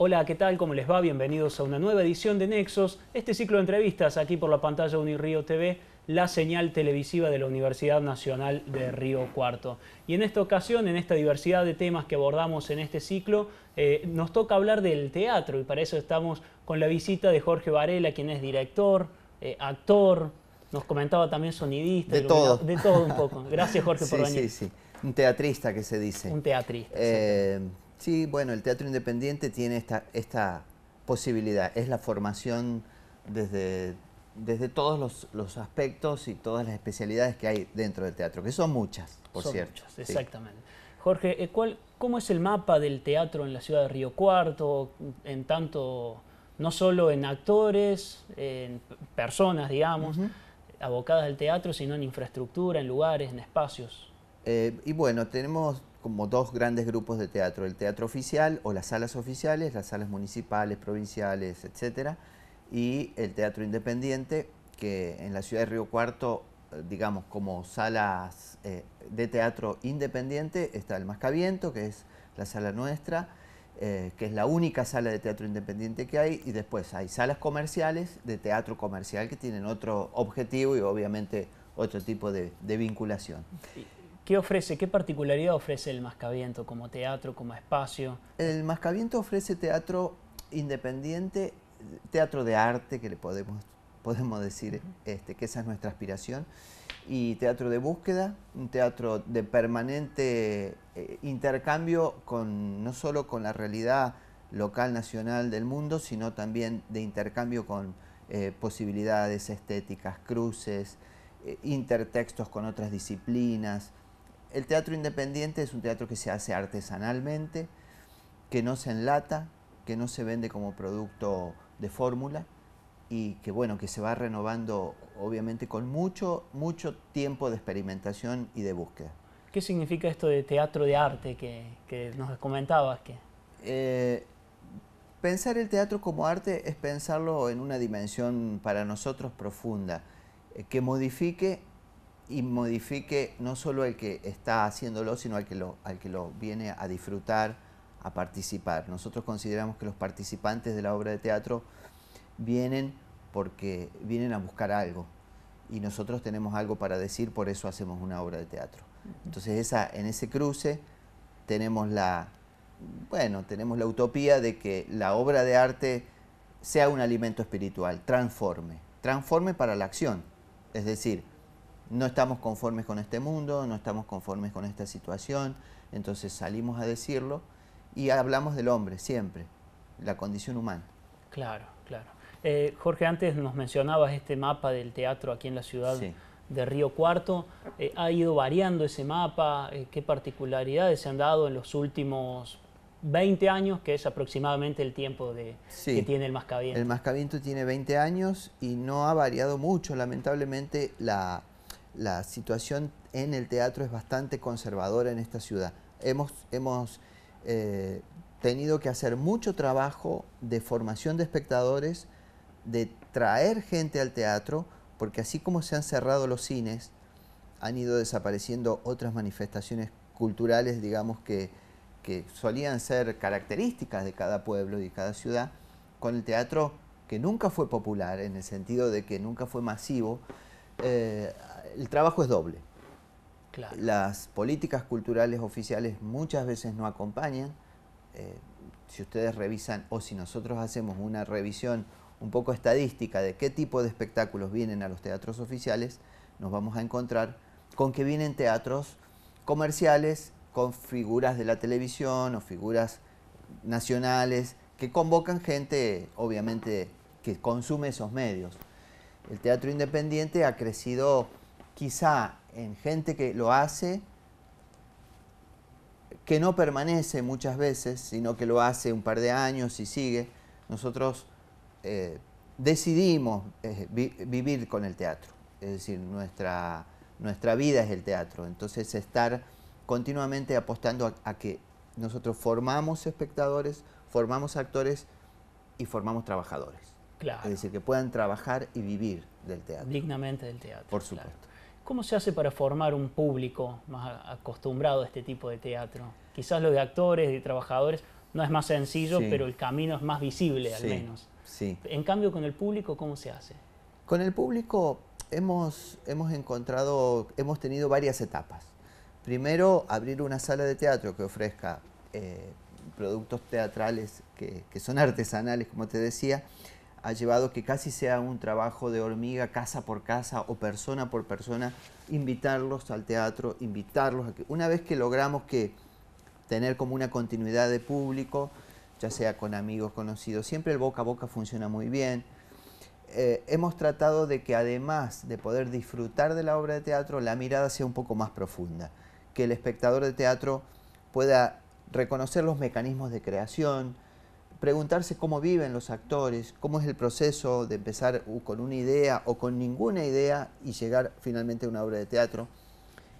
Hola, ¿qué tal? ¿Cómo les va? Bienvenidos a una nueva edición de Nexos, este ciclo de entrevistas aquí por la pantalla Unirío TV, la señal televisiva de la Universidad Nacional de Río Cuarto. Y en esta ocasión, en esta diversidad de temas que abordamos en este ciclo, eh, nos toca hablar del teatro y para eso estamos con la visita de Jorge Varela, quien es director, eh, actor, nos comentaba también sonidista. De todo. De todo un poco. Gracias Jorge por venir. Sí, sí, un teatrista que se dice. Un teatrista. Eh... Sí, bueno, el teatro independiente tiene esta, esta posibilidad, es la formación desde, desde todos los, aspectos y todas las especialidades que hay dentro del teatro, que son muchas, por son Muchas, exactamente. Jorge, eh, ¿cuál, ¿cómo es el mapa del teatro en la ciudad de Río Cuarto, en tanto, no solo en actores, en personas, digamos, abocadas al teatro, sino en infraestructura, en lugares, en espacios? Eh, y bueno, tenemos como dos grandes grupos de teatro, el teatro oficial o las salas oficiales, las salas municipales, provinciales, etcétera Y el teatro independiente, que en la ciudad de Río Cuarto, eh, digamos, como salas eh, de teatro independiente, está el Mascaviento, que es la sala nuestra, eh, que es la única sala de teatro independiente que hay, y después hay salas comerciales de teatro comercial que tienen otro objetivo y obviamente otro tipo de, vinculación. ¿Qué ofrece, qué particularidad ofrece el Mascaviento como teatro, como espacio? El Mascaviento ofrece teatro independiente, teatro de arte, que le podemos, podemos decir este, que esa es nuestra aspiración, y teatro de búsqueda, un teatro de permanente eh, intercambio con, no solo con la realidad local, nacional del mundo, sino también de intercambio con eh, posibilidades estéticas, cruces, eh, intertextos con otras disciplinas, el teatro independiente es un teatro que se hace artesanalmente, que no se enlata, que no se vende como producto de fórmula y que bueno, que se va renovando obviamente con mucho, mucho tiempo de experimentación y de búsqueda. ¿Qué significa esto de teatro de arte que, que nos comentabas? Eh, pensar el teatro como arte es pensarlo en una dimensión para nosotros profunda, eh, que modifique y modifique no solo el que está haciéndolo, sino al que, lo, al que lo viene a disfrutar, a participar. Nosotros consideramos que los participantes de la obra de teatro vienen porque vienen a buscar algo y nosotros tenemos algo para decir, por eso hacemos una obra de teatro. Entonces esa, en ese cruce tenemos la, bueno, tenemos la utopía de que la obra de arte sea un alimento espiritual, transforme, transforme para la acción. Es decir, no estamos conformes con este mundo, no estamos conformes con esta situación, entonces salimos a decirlo y hablamos del hombre siempre, la condición humana. Claro, claro. Eh, Jorge, antes nos mencionabas este mapa del teatro aquí en la ciudad de Río Cuarto. Eh, ¿Ha ido variando ese mapa? Eh, ¿Qué particularidades se han dado en los últimos 20 años, que es aproximadamente el tiempo de, que tiene el mascaviento? El mascaviento tiene 20 años y no ha variado mucho, lamentablemente, la, la situación en el teatro es bastante conservadora en esta ciudad. Hemos, eh, tenido que hacer mucho trabajo de formación de espectadores, de traer gente al teatro, porque así como se han cerrado los cines, han ido desapareciendo otras manifestaciones culturales, digamos, que, que solían ser características de cada pueblo y de cada ciudad, con el teatro que nunca fue popular, en el sentido de que nunca fue masivo, eh, el trabajo es doble. Las políticas culturales oficiales muchas veces no acompañan. Eh, si ustedes revisan o si nosotros hacemos una revisión un poco estadística de qué tipo de espectáculos vienen a los teatros oficiales, nos vamos a encontrar con que vienen teatros comerciales con figuras de la televisión o figuras nacionales que convocan gente, obviamente, que consume esos medios. El teatro independiente ha crecido quizá en gente que lo hace, que no permanece muchas veces, sino que lo hace un par de años y sigue. Nosotros eh, decidimos eh, vivir con el teatro, es decir, nuestra, nuestra vida es el teatro. Entonces estar continuamente apostando a que nosotros formamos espectadores, formamos actores y formamos trabajadores. Es decir, que puedan trabajar y vivir del teatro. Dignamente del teatro. Por supuesto. ¿Cómo se hace para formar un público más acostumbrado a este tipo de teatro? Quizás lo de actores, de trabajadores, no es más sencillo, pero el camino es más visible al menos. Sí. En cambio, con el público, ¿cómo se hace? Con el público hemos, hemos encontrado, hemos tenido varias etapas. Primero, abrir una sala de teatro que ofrezca eh, productos teatrales que, que son artesanales, como te decía, ha llevado que casi sea un trabajo de hormiga, casa por casa o persona por persona, invitarlos al teatro, invitarlos a que una vez que logramos que tener como una continuidad de público, ya sea con amigos, conocidos, siempre el boca a boca funciona muy bien. Eh, hemos tratado de que además de poder disfrutar de la obra de teatro, la mirada sea un poco más profunda, que el espectador de teatro pueda reconocer los mecanismos de creación, preguntarse cómo viven los actores, cómo es el proceso de empezar con una idea o con ninguna idea y llegar finalmente a una obra de teatro.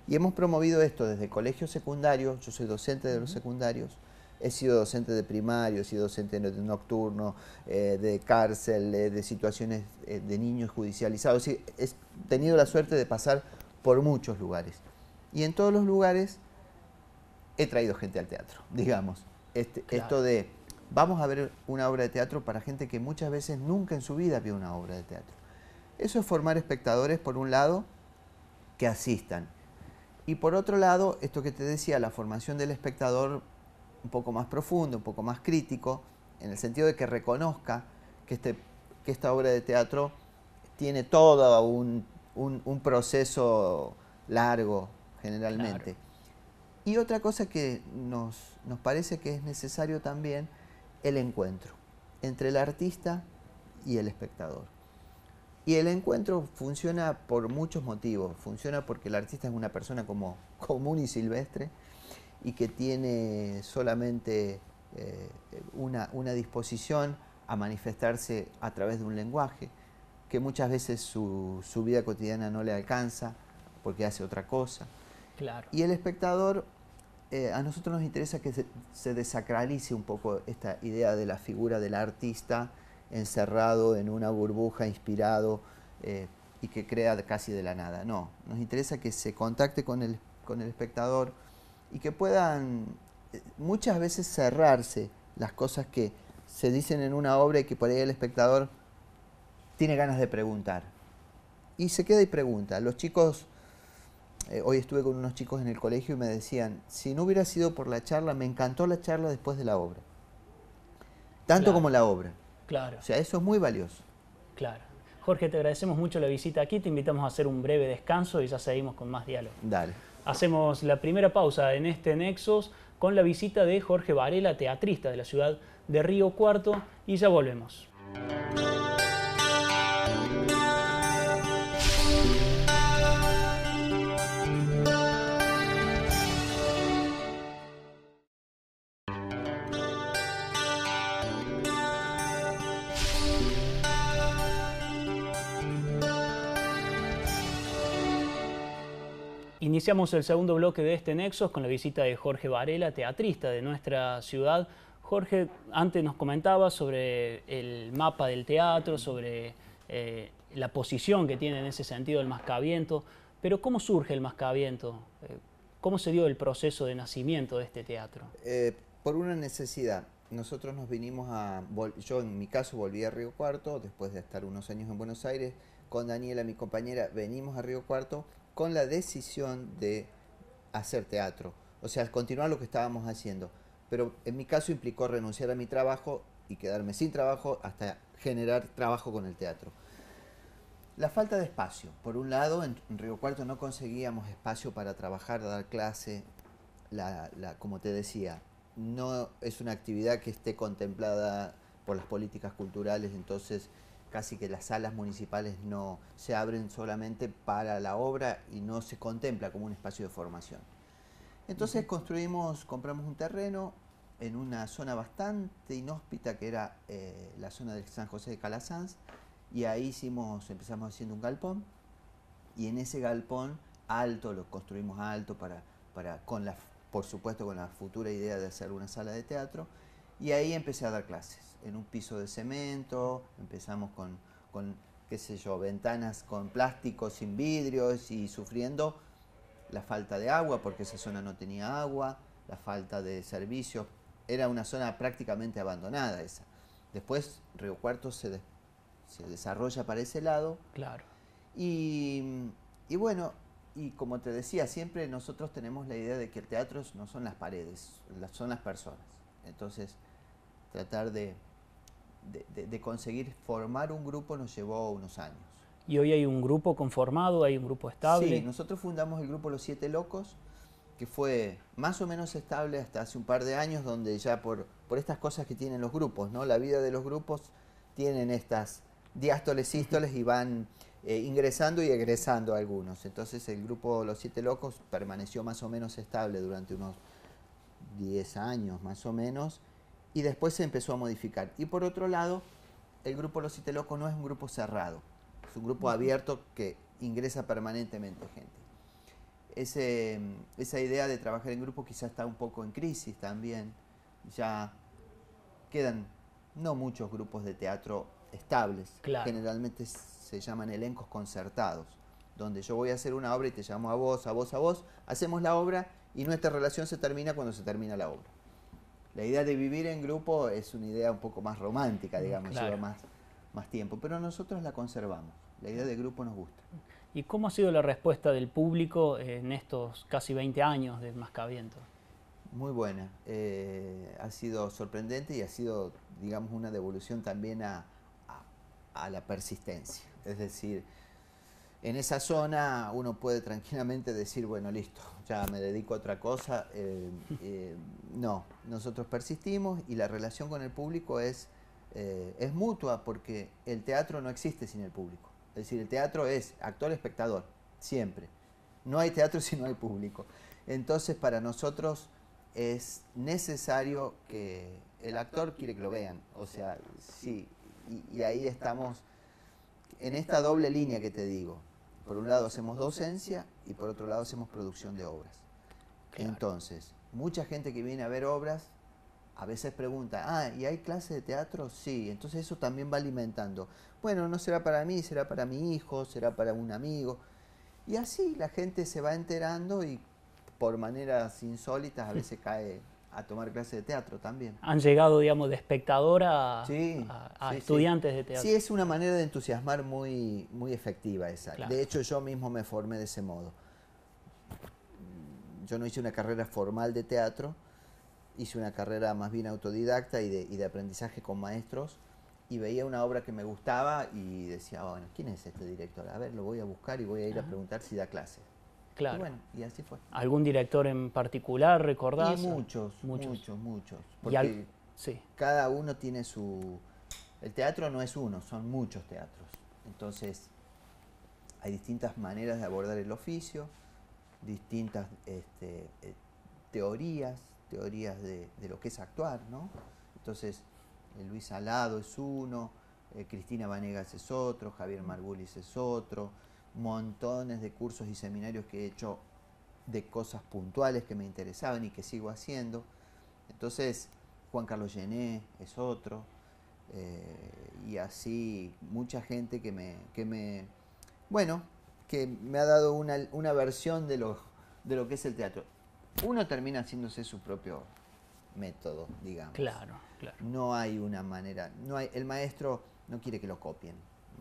Y hemos promovido esto desde colegios secundarios, yo soy docente de los secundarios, he sido docente de primario, he sido docente de nocturno, eh, de cárcel, eh, de situaciones eh, de niños judicializados, he tenido la suerte de pasar por muchos lugares. Y en todos los lugares he traído gente al teatro, digamos. Este, esto de vamos a ver una obra de teatro para gente que muchas veces nunca en su vida vio una obra de teatro. Eso es formar espectadores, por un lado, que asistan. Y por otro lado, esto que te decía, la formación del espectador un poco más profundo, un poco más crítico, en el sentido de que reconozca que, este, que esta obra de teatro tiene todo un, un, proceso largo, generalmente. Y otra cosa que nos parece que es necesario también el encuentro entre el artista y el espectador. Y el encuentro funciona por muchos motivos. Funciona porque el artista es una persona como común y silvestre y que tiene solamente eh, una, una, disposición a manifestarse a través de un lenguaje, que muchas veces su, vida cotidiana no le alcanza porque hace otra cosa. Claro. Y el espectador eh, a nosotros nos interesa que se, desacralice un poco esta idea de la figura del artista encerrado en una burbuja, inspirado eh, y que crea casi de la nada. No, nos interesa que se contacte con el, con el espectador y que puedan eh, muchas veces cerrarse las cosas que se dicen en una obra y que por ahí el espectador tiene ganas de preguntar. Y se queda y pregunta. Los chicos eh, hoy estuve con unos chicos en el colegio y me decían, si no hubiera sido por la charla, me encantó la charla después de la obra. Tanto como la obra. Claro. O sea, eso es muy valioso. Claro. Jorge, te agradecemos mucho la visita aquí, te invitamos a hacer un breve descanso y ya seguimos con más diálogo. Dale. Hacemos la primera pausa en este Nexos con la visita de Jorge Varela, teatrista de la ciudad de Río Cuarto, y ya volvemos. Iniciamos el segundo bloque de este Nexos con la visita de Jorge Varela, teatrista de nuestra ciudad. Jorge, antes nos comentaba sobre el mapa del teatro, sobre eh, la posición que tiene en ese sentido el mascaviento, pero ¿cómo surge el mascaviento? Eh, ¿Cómo se dio el proceso de nacimiento de este teatro? Eh, por una necesidad. Nosotros nos vinimos a, yo en mi caso volví a Río Cuarto, después de estar unos años en Buenos Aires, con Daniela, mi compañera, venimos a Río Cuarto con la decisión de hacer teatro, o sea, continuar lo que estábamos haciendo. Pero en mi caso implicó renunciar a mi trabajo y quedarme sin trabajo hasta generar trabajo con el teatro. La falta de espacio. Por un lado, en Río Cuarto no conseguíamos espacio para trabajar, dar clase. La, la, como te decía, no es una actividad que esté contemplada por las políticas culturales, entonces casi que las salas municipales no se abren solamente para la obra y no se contempla como un espacio de formación. Entonces construimos, compramos un terreno en una zona bastante inhóspita que era eh, la zona del San José de Calasanz y ahí empezamos haciendo un galpón y en ese galpón alto, lo construimos alto para, con por supuesto con la futura idea de hacer una sala de teatro y ahí empecé a dar clases, en un piso de cemento, empezamos con, qué sé yo, ventanas con plástico, sin vidrios y sufriendo la falta de agua, porque esa zona no tenía agua, la falta de servicios, era una zona prácticamente abandonada esa. Después Río Cuarto se, desarrolla para ese lado. Claro. Y, y bueno, y como te decía, siempre nosotros tenemos la idea de que el teatro no son las paredes, son las personas. Entonces, tratar de, conseguir formar un grupo nos llevó unos años. ¿Y hoy hay un grupo conformado, hay un grupo estable? Sí, nosotros fundamos el grupo Los Siete Locos, que fue más o menos estable hasta hace un par de años, donde ya por, estas cosas que tienen los grupos, ¿no? La vida de los grupos tienen estas diástoles, sístoles y van eh, ingresando y egresando algunos. Entonces el grupo Los Siete Locos permaneció más o menos estable durante unos 10 años más o menos y después se empezó a modificar. Y por otro lado, el grupo Los Locos no es un grupo cerrado, es un grupo abierto que ingresa permanentemente gente. esa idea de trabajar en grupo quizá está un poco en crisis también. Ya quedan no muchos grupos de teatro estables. Generalmente se llaman elencos concertados, donde yo voy a hacer una obra y te llamo a vos, a vos, a vos, hacemos la obra y nuestra relación se termina cuando se termina la obra. La idea de vivir en grupo es una idea un poco más romántica, mm, digamos, lleva más, más tiempo, pero nosotros la conservamos. La idea de grupo nos gusta. ¿Y cómo ha sido la respuesta del público en estos casi 20 años de Mascaviento? Muy buena. Eh, ha sido sorprendente y ha sido, digamos, una devolución también a la persistencia. Es decir, en esa zona uno puede tranquilamente decir, bueno, listo, ya me dedico a otra cosa. Eh, eh, no, nosotros persistimos y la relación con el público es, eh, es mutua porque el teatro no existe sin el público. Es decir, el teatro es actor-espectador, siempre. No hay teatro si no hay público. Entonces, para nosotros es necesario que el actor quiere que lo vean. O sea, sí, y ahí estamos en esta doble línea que te digo por un lado hacemos docencia y por otro lado hacemos producción de obras. Entonces, mucha gente que viene a ver obras a veces pregunta, ah, ¿y hay clase de teatro? Sí, entonces eso también va alimentando. Bueno, no será para mí, será para mi hijo, será para un amigo. Y así la gente se va enterando y por maneras insólitas a veces cae a tomar clase de teatro también. Han llegado, digamos, de espectadora a, estudiantes de teatro. Sí, es una manera de entusiasmar muy, muy efectiva esa. De hecho, yo mismo me formé de ese modo. Yo no hice una carrera formal de teatro, hice una carrera más bien autodidacta y de, aprendizaje con maestros y veía una obra que me gustaba y decía, ah, bueno, ¿quién es este director? A ver, lo voy a buscar y voy a ir a ah. preguntar si da clases. Claro. así fue. ¿Algún director en particular recordás? muchos, muchos, muchos, Porque cada uno tiene su... El teatro no es uno, son muchos teatros. Entonces, hay distintas maneras de abordar el oficio, distintas este, eh, teorías, teorías de, lo que es actuar, ¿no? Entonces, eh, Luis Alado es uno, eh, Cristina Vanegas es otro, Javier Margulis es otro, montones de cursos y seminarios que he hecho de cosas puntuales que me interesaban y que sigo haciendo. Entonces, Juan Carlos Llené es otro, eh, y así mucha gente que me, que me, bueno, que me ha dado una, versión de lo, de lo que es el teatro. Uno termina haciéndose su propio método, digamos. Claro, claro. No hay una manera, no hay, el maestro no quiere que lo copien.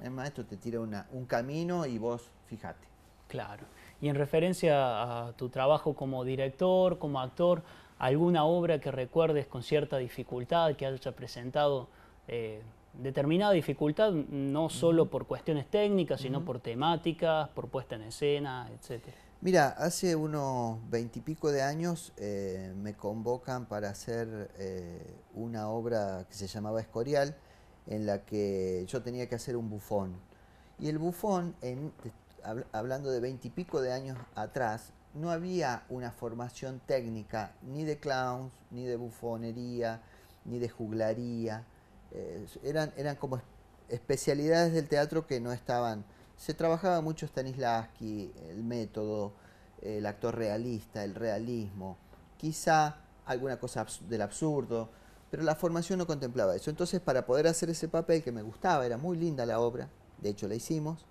El maestro te tira un camino y vos fíjate. Claro. Y en referencia a tu trabajo como director, como actor, ¿alguna obra que recuerdes con cierta dificultad, que haya presentado eh, determinada dificultad, no solo por cuestiones técnicas, sino por temáticas, por puesta en escena, etcétera? Mira, hace unos veintipico de años eh, me convocan para hacer eh, una obra que se llamaba Escorial, en la que yo tenía que hacer un bufón. Y el bufón, hablando de veintipico de años atrás, no había una formación técnica ni de clowns, ni de bufonería, ni de juglaría. Eh, eran, eran como especialidades del teatro que no estaban. Se trabajaba mucho Stanislavski, el método, el actor realista, el realismo, quizá alguna cosa del absurdo pero la formación no contemplaba eso. Entonces, para poder hacer ese papel que me gustaba, era muy linda la obra, de hecho la hicimos,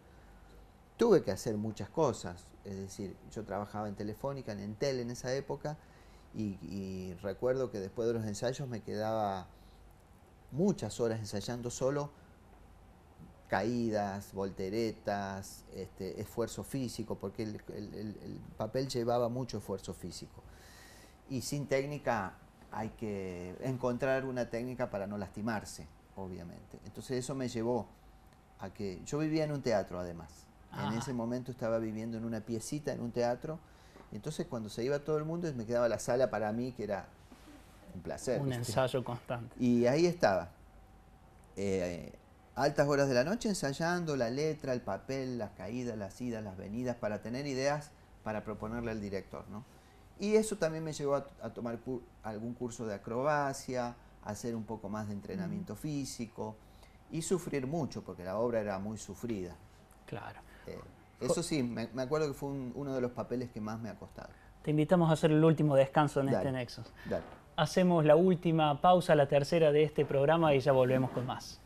tuve que hacer muchas cosas. Es decir, yo trabajaba en Telefónica, en Entel en esa época, y, recuerdo que después de los ensayos me quedaba muchas horas ensayando solo caídas, volteretas, este, esfuerzo físico, porque el, papel llevaba mucho esfuerzo físico. Y sin técnica hay que encontrar una técnica para no lastimarse, obviamente. Entonces eso me llevó a que yo vivía en un teatro además. En ah. ese momento estaba viviendo en una piecita en un teatro. Entonces cuando se iba todo el mundo me quedaba la sala para mí que era un placer. Un ensayo constante. Y ahí estaba. Eh, altas horas de la noche ensayando la letra, el papel, las caídas, las idas, las venidas para tener ideas para proponerle al director, ¿no? Y eso también me llevó a, tomar algún curso de acrobacia, hacer un poco más de entrenamiento físico y sufrir mucho, porque la obra era muy sufrida. Claro. Eh, eso sí, me, acuerdo que fue uno de los papeles que más me ha costado. Te invitamos a hacer el último descanso en este Nexo. Dale. Hacemos la última pausa, la tercera de este programa y ya volvemos con más.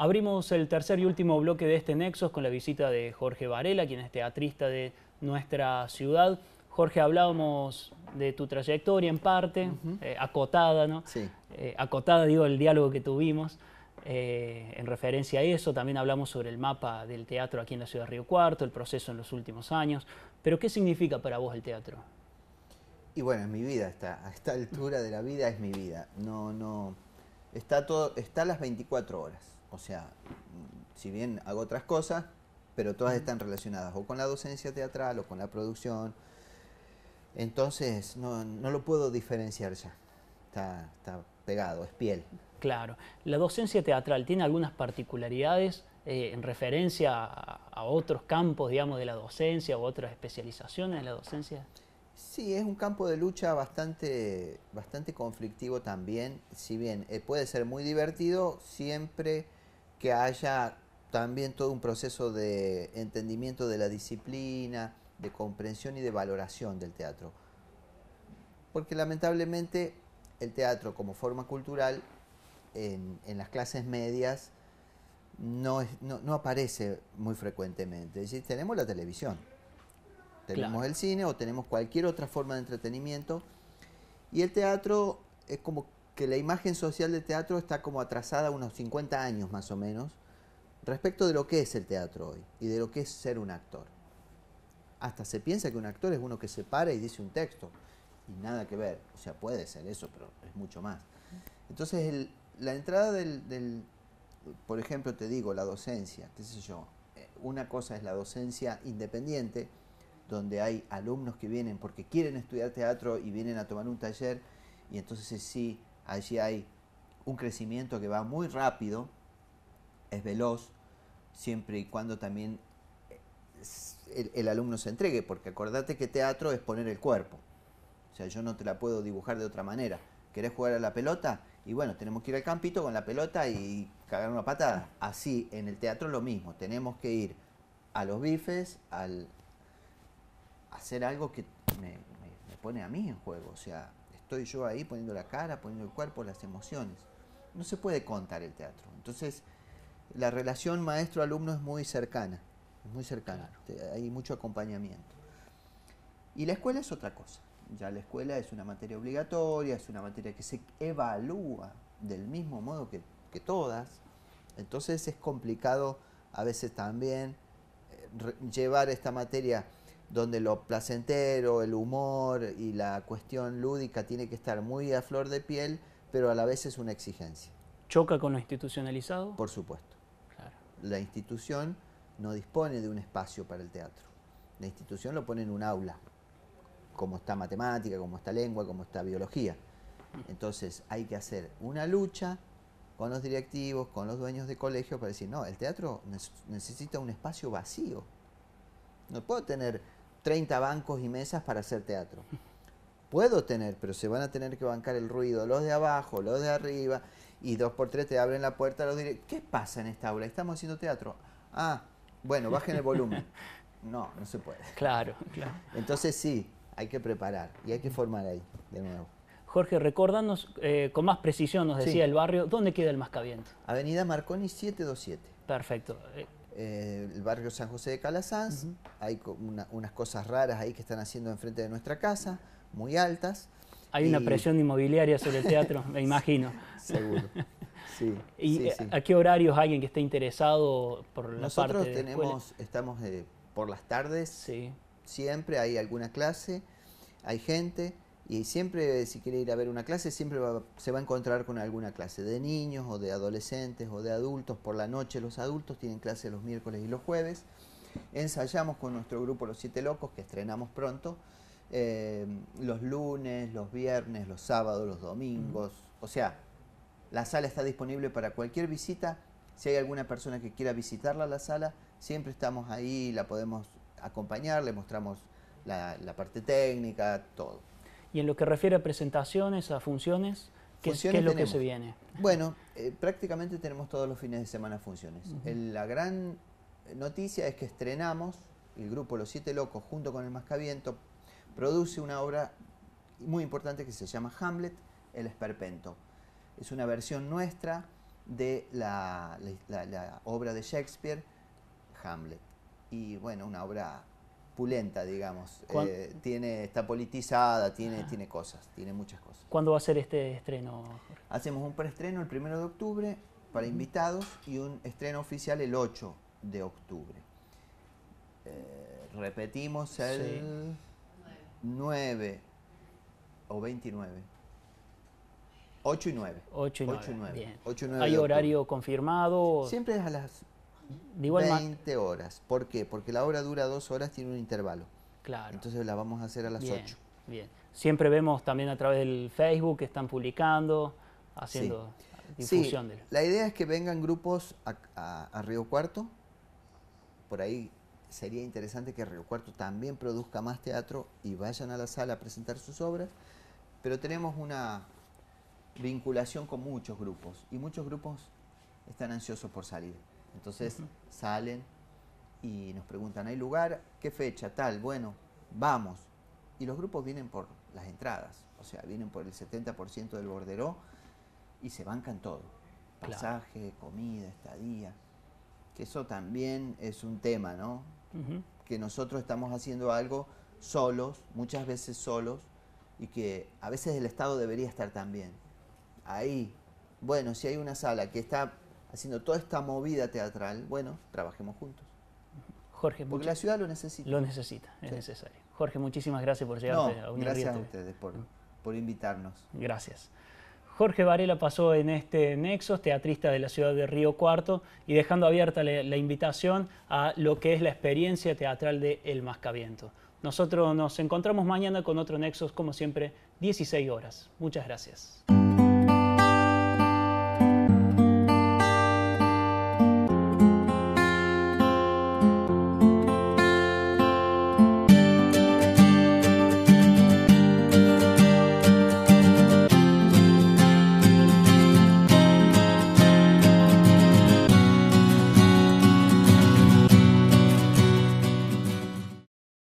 Abrimos el tercer y último bloque de este Nexos con la visita de Jorge Varela, quien es teatrista de nuestra ciudad. Jorge, hablábamos de tu trayectoria en parte, eh, acotada, ¿no? Sí. Eh, acotada, digo, el diálogo que tuvimos. Eh, en referencia a eso, también hablamos sobre el mapa del teatro aquí en la ciudad de Río Cuarto, el proceso en los últimos años. Pero, ¿qué significa para vos el teatro? Y bueno, es mi vida, está, a esta altura de la vida es mi vida. No, no. Está todo, está a las 24 horas. O sea, si bien hago otras cosas, pero todas están relacionadas o con la docencia teatral o con la producción. Entonces, no, lo puedo diferenciar ya. Está, pegado, es piel. Claro. La docencia teatral tiene algunas particularidades eh, en referencia a, otros campos, digamos, de la docencia o otras especializaciones en la docencia. Sí, es un campo de lucha bastante, bastante conflictivo también. Si bien eh, puede ser muy divertido, siempre que haya también todo un proceso de entendimiento de la disciplina, de comprensión y de valoración del teatro. Porque lamentablemente el teatro como forma cultural en, las clases medias no, aparece muy frecuentemente. Es decir, tenemos la televisión, tenemos el cine o tenemos cualquier otra forma de entretenimiento y el teatro es como que la imagen social del teatro está como atrasada unos 50 años más o menos respecto de lo que es el teatro hoy y de lo que es ser un actor. Hasta se piensa que un actor es uno que se para y dice un texto y nada que ver. O sea, puede ser eso, pero es mucho más. Entonces, la entrada del, del, por ejemplo, te digo, la docencia, qué sé yo, eh, una cosa es la docencia independiente, donde hay alumnos que vienen porque quieren estudiar teatro y vienen a tomar un taller, y entonces sí, Allí hay un crecimiento que va muy rápido, es veloz, siempre y cuando también eh, el, alumno se entregue, porque acordate que teatro es poner el cuerpo. O sea, yo no te la puedo dibujar de otra manera. ¿Querés jugar a la pelota? Y bueno, tenemos que ir al campito con la pelota y cagar una patada. Así, en el teatro lo mismo. Tenemos que ir a los bifes, al hacer algo que me, me pone a mí en juego. O sea, estoy yo ahí poniendo la cara, poniendo el cuerpo, las emociones. No se puede contar el teatro. Entonces, la relación maestro-alumno es muy cercana, es muy cercana, hay mucho acompañamiento. Y la escuela es otra cosa. Ya la escuela es una materia obligatoria, es una materia que se evalúa del mismo modo que, todas. Entonces es complicado a veces también eh, llevar esta materia donde lo placentero, el humor y la cuestión lúdica tiene que estar muy a flor de piel, pero a la vez es una exigencia. ¿Choca con lo institucionalizado? Por supuesto. Claro. La institución no dispone de un espacio para el teatro. La institución lo pone en un aula, como está matemática, como está lengua, como está biología. Entonces hay que hacer una lucha con los directivos, con los dueños de colegios, para decir, no, el teatro necesita un espacio vacío. No puedo tener 30 bancos y mesas para hacer teatro. Puedo tener, pero se van a tener que bancar el ruido, los de abajo, los de arriba, y dos por tres te abren la puerta, los ¿Qué pasa en esta aula? Estamos haciendo teatro. Ah, bueno, bajen el volumen. No, no se puede. Claro, claro. Entonces sí, hay que preparar y hay que formar ahí, de nuevo. Jorge, recordanos eh, con más precisión, nos decía el barrio, ¿dónde queda el Mascaviento? Avenida Marconi 727. Perfecto. Eh, eh, el barrio San José de Calasanz. Hay unas cosas raras ahí que están haciendo enfrente de nuestra casa, muy altas. Hay una presión inmobiliaria sobre el teatro, me imagino. Seguro. Sí, ¿Y a qué horarios alguien que esté interesado por la parte tenemos, estamos eh, por las tardes, siempre hay alguna clase, hay gente, y siempre, si quiere ir a ver una clase, siempre se va a encontrar con alguna clase de niños o de adolescentes o de adultos. Por la noche los adultos tienen clase los miércoles y los jueves. Ensayamos con nuestro grupo Los Siete Locos, que estrenamos pronto, eh, los lunes, los viernes, los sábados, los domingos. O sea, la sala está disponible para cualquier visita. Si hay alguna persona que quiera visitarla la sala, siempre estamos ahí, la podemos acompañar, le mostramos la parte técnica, todo y en lo que refiere a presentaciones, a funciones, ¿qué, es lo que se viene? Bueno, eh, prácticamente tenemos todos los fines de semana funciones. la gran noticia es que estrenamos, el grupo Los Siete Locos junto con el Mascaviento, produce una obra muy importante que se llama Hamlet, el esperpento. Es una versión nuestra de la, la obra de Shakespeare, Hamlet. Y bueno, una obra pulenta, digamos. Eh, tiene, está politizada, tiene, ah. tiene cosas, tiene muchas cosas. ¿Cuándo va a ser este estreno? Hacemos un preestreno el 1 de octubre para invitados y un estreno oficial el 8 de octubre. Eh, repetimos el 9 o 29. 8 y 9. 8 y 9. 8 y 9 ¿Hay horario confirmado? Siempre es a las 20 horas. ¿Por qué? Porque la obra dura dos horas, tiene un intervalo. Claro. Entonces la vamos a hacer a las 8. Bien. Siempre vemos también a través del Facebook que están publicando, haciendo difusión de... La idea es que vengan grupos a Río Cuarto. Por ahí sería interesante que Río Cuarto también produzca más teatro y vayan a la sala a presentar sus obras. Pero tenemos una vinculación con muchos grupos y muchos grupos están ansiosos por salir. Entonces salen y nos preguntan, ¿hay lugar? ¿Qué fecha? Tal, bueno, vamos. Y los grupos vienen por las entradas, o sea, vienen por el 70% del bordero y se bancan todo. Pasaje, comida, estadía. Que eso también es un tema, ¿no? Que nosotros estamos haciendo algo solos, muchas veces solos, y que a veces el Estado debería estar también. Ahí, bueno, si hay una sala que está haciendo toda esta movida teatral, bueno, trabajemos juntos. porque la ciudad lo necesita. Lo necesita, es necesario. Jorge, muchísimas gracias por llegar a un Gracias a ustedes por, invitarnos. Gracias. Jorge Varela pasó en este Nexos, teatrista de la ciudad de Río Cuarto, y dejando abierta la, la invitación a lo que es la experiencia teatral de El Mascaviento. Nosotros nos encontramos mañana con otro Nexos, como siempre, 16 horas. Muchas gracias.